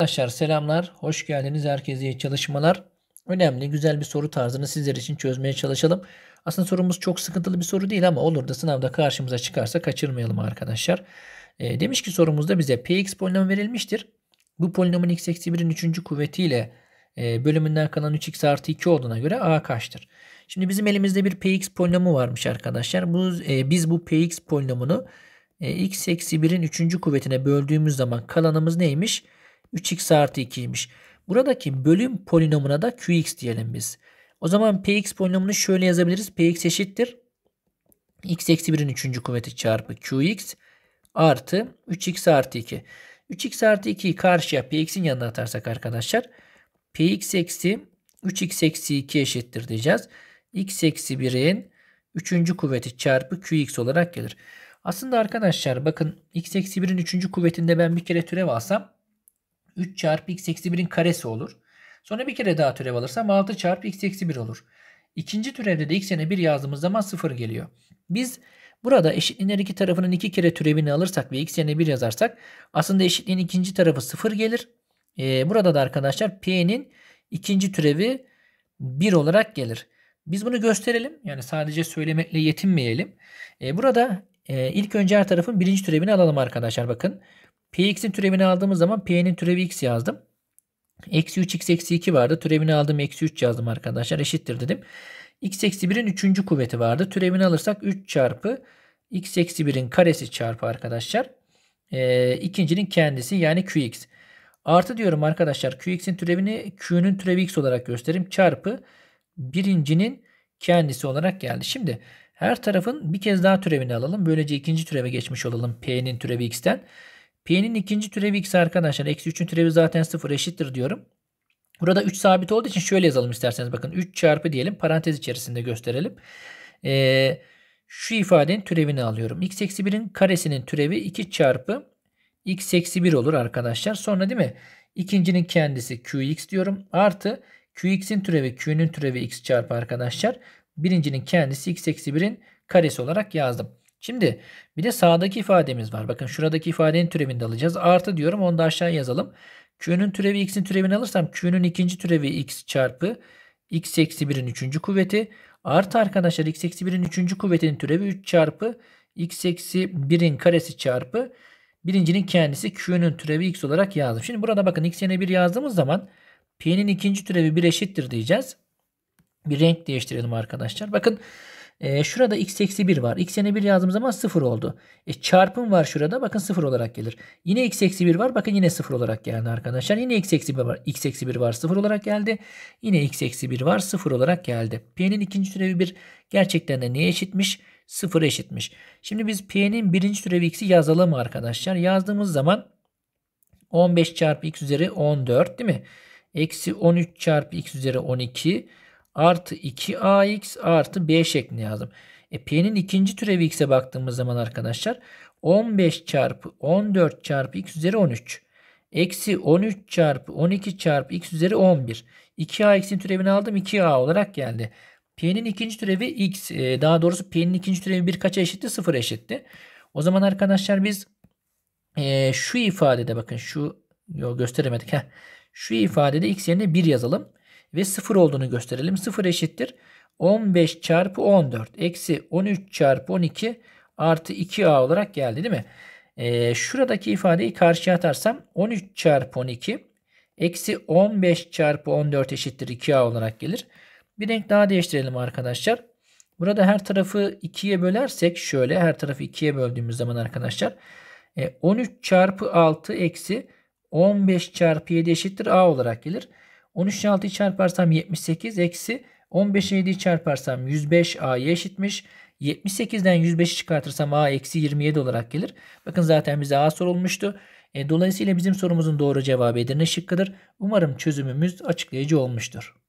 Arkadaşlar selamlar, hoş geldiniz. Herkese iyi çalışmalar. Önemli, güzel bir soru tarzını sizler için çözmeye çalışalım. Aslında sorumuz çok sıkıntılı bir soru değil ama olur da sınavda karşımıza çıkarsa kaçırmayalım arkadaşlar. E, demiş ki sorumuzda bize px polinomu verilmiştir. Bu polinomun x eksi 1'in 3. kuvvetiyle e, bölümünden kalan 3x artı 2 olduğuna göre a kaçtır? Şimdi bizim elimizde bir px polinomu varmış arkadaşlar. Bu, e, biz bu px polinomunu e, x eksi 1'in 3. kuvvetine böldüğümüz zaman kalanımız neymiş? 3x artı 2'ymiş. Buradaki bölüm polinomuna da qx diyelim biz. O zaman px polinomunu şöyle yazabiliriz. px eşittir. x eksi 1'in 3. kuvveti çarpı qx artı 3x artı 2. 3x artı 2'yi karşıya px'in yanına atarsak arkadaşlar px eksi 3x eksi 2 eşittir diyeceğiz. x eksi 1'in 3. kuvveti çarpı qx olarak gelir. Aslında arkadaşlar bakın x eksi 1'in 3. kuvvetinde ben bir kere türev alsam 3 çarpı x eksi 1'in karesi olur. Sonra bir kere daha türev alırsam 6 çarpı x eksi 1 olur. İkinci türevde de x'e 1 yazdığımız zaman 0 geliyor. Biz burada eşitliğin iki tarafının iki kere türevini alırsak ve x yerine 1 yazarsak aslında eşitliğin ikinci tarafı 0 gelir. Ee, burada da arkadaşlar p'nin ikinci türevi 1 olarak gelir. Biz bunu gösterelim. Yani sadece söylemekle yetinmeyelim. Ee, burada e, ilk önce her tarafın birinci türevini alalım arkadaşlar. Bakın Px'in türevini aldığımız zaman P'nin türevi x yazdım. Eksi 3 x eksi 2 vardı. Türevini aldım eksi 3 yazdım arkadaşlar. Eşittir dedim. x eksi 1'in 3. kuvveti vardı. Türevini alırsak 3 çarpı x eksi 1'in karesi çarpı arkadaşlar. E, ikincinin kendisi yani qx. Artı diyorum arkadaşlar qx'in türevini Q'nün türevi x olarak gösterim. Çarpı birincinin kendisi olarak geldi. Şimdi her tarafın bir kez daha türevini alalım. Böylece ikinci türeve geçmiş olalım. P'nin türevi x'ten. P'nin ikinci türevi x arkadaşlar. Eksi 3'ün türevi zaten 0 eşittir diyorum. Burada 3 sabit olduğu için şöyle yazalım isterseniz. Bakın 3 çarpı diyelim. Parantez içerisinde gösterelim. Ee, şu ifadenin türevini alıyorum. x eksi 1'in karesinin türevi 2 çarpı x eksi 1 olur arkadaşlar. Sonra değil mi? İkincinin kendisi qx diyorum. Artı qx'in türevi q'nün türevi x çarpı arkadaşlar. Birincinin kendisi x eksi 1'in karesi olarak yazdım. Şimdi bir de sağdaki ifademiz var. Bakın şuradaki ifadenin türevini de alacağız. Artı diyorum onu da aşağı yazalım. Q'nun türevi x'in türevini alırsam Q'nun ikinci türevi x çarpı x eksi 1'in üçüncü kuvveti. Artı arkadaşlar x eksi 1'in üçüncü kuvvetinin türevi 3 çarpı x eksi 1'in karesi çarpı birincinin kendisi Q'nun türevi x olarak yazdım. Şimdi burada bakın x yerine 1 yazdığımız zaman P'nin ikinci türevi 1 eşittir diyeceğiz. Bir renk değiştirelim arkadaşlar. Bakın e, şurada x eksi 1 var. x yerine 1 yazdığımız zaman 0 oldu. E, çarpım var şurada. Bakın 0 olarak gelir. Yine x eksi 1 var. Bakın yine 0 olarak geldi arkadaşlar. Yine x eksi 1 var. x eksi 1 var. 0 olarak geldi. Yine x eksi 1 var. 0 olarak geldi. P'nin ikinci türevi 1 gerçekten de neye eşitmiş? 0'a eşitmiş. Şimdi biz p'nin birinci türevi x'i yazalım arkadaşlar. Yazdığımız zaman 15 çarpı x üzeri 14 değil mi? Eksi 13 çarpı x üzeri 12 artı 2ax artı b şeklinde yazdım. E, p'nin ikinci türevi x'e baktığımız zaman arkadaşlar 15 çarpı 14 çarpı x üzeri 13. Eksi 13 çarpı 12 çarpı x üzeri 11. 2ax'in türevini aldım 2a olarak geldi. P'nin ikinci türevi x. E, daha doğrusu p'nin ikinci türevi birkaç kaça eşitti? Sıfır eşitti. O zaman arkadaşlar biz e, şu ifadede bakın şu yo, gösteremedik. Heh. Şu ifadede x yerine 1 yazalım ve 0 olduğunu gösterelim. 0 eşittir 15 çarpı 14 eksi 13 çarpı 12 artı 2a olarak geldi değil mi? Ee, şuradaki ifadeyi karşıya atarsam 13 çarpı 12 eksi 15 çarpı 14 eşittir 2a olarak gelir. Bir renk daha değiştirelim arkadaşlar. Burada her tarafı 2'ye bölersek şöyle her tarafı 2'ye böldüğümüz zaman arkadaşlar 13 e, çarpı 6 eksi 15 çarpı 7 eşittir a olarak gelir. 13'e 6'yı çarparsam 78 eksi 15'e 7'yi çarparsam 105 A'ya eşitmiş. 78'den 105'i çıkartırsam A eksi 27 olarak gelir. Bakın zaten bize A sorulmuştu. E, dolayısıyla bizim sorumuzun doğru cevabı Edirne şıkkıdır. Umarım çözümümüz açıklayıcı olmuştur.